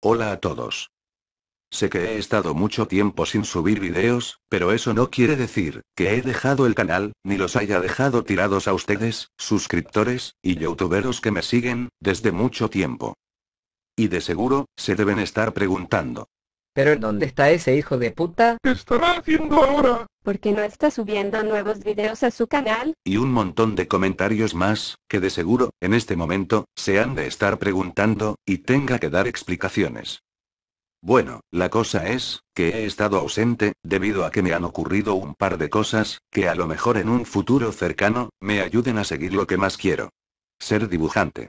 Hola a todos. Sé que he estado mucho tiempo sin subir videos, pero eso no quiere decir que he dejado el canal, ni los haya dejado tirados a ustedes, suscriptores, y youtuberos que me siguen, desde mucho tiempo. Y de seguro, se deben estar preguntando, pero ¿dónde está ese hijo de puta? ¿Qué estará haciendo ahora? ¿Por qué no está subiendo nuevos videos a su canal? Y un montón de comentarios más, que de seguro, en este momento, se han de estar preguntando, y tenga que dar explicaciones. Bueno, la cosa es, que he estado ausente, debido a que me han ocurrido un par de cosas, que a lo mejor en un futuro cercano, me ayuden a seguir lo que más quiero. Ser dibujante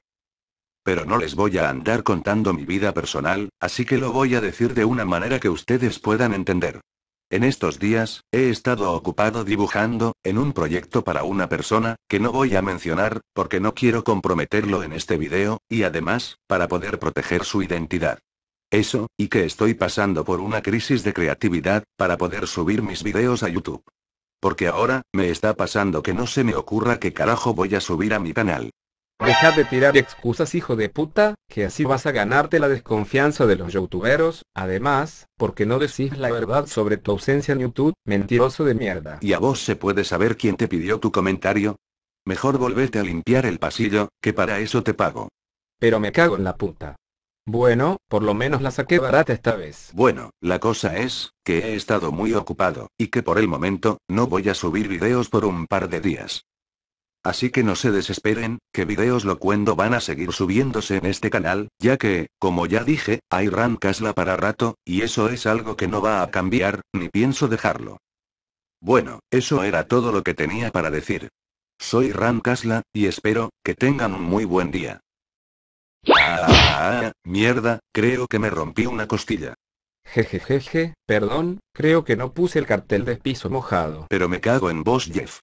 pero no les voy a andar contando mi vida personal, así que lo voy a decir de una manera que ustedes puedan entender. En estos días, he estado ocupado dibujando, en un proyecto para una persona, que no voy a mencionar, porque no quiero comprometerlo en este video, y además, para poder proteger su identidad. Eso, y que estoy pasando por una crisis de creatividad, para poder subir mis videos a YouTube. Porque ahora, me está pasando que no se me ocurra qué carajo voy a subir a mi canal. Deja de tirar excusas hijo de puta, que así vas a ganarte la desconfianza de los youtuberos, además, porque no decís la verdad sobre tu ausencia en YouTube, mentiroso de mierda. ¿Y a vos se puede saber quién te pidió tu comentario? Mejor volvete a limpiar el pasillo, que para eso te pago. Pero me cago en la puta. Bueno, por lo menos la saqué barata esta vez. Bueno, la cosa es, que he estado muy ocupado, y que por el momento, no voy a subir videos por un par de días. Así que no se desesperen, que videos locuendo van a seguir subiéndose en este canal, ya que, como ya dije, hay Rankasla para rato, y eso es algo que no va a cambiar, ni pienso dejarlo. Bueno, eso era todo lo que tenía para decir. Soy Rankasla y espero, que tengan un muy buen día. Ah, mierda, creo que me rompí una costilla. Jejejeje, perdón, creo que no puse el cartel de piso mojado. Pero me cago en vos, Jeff.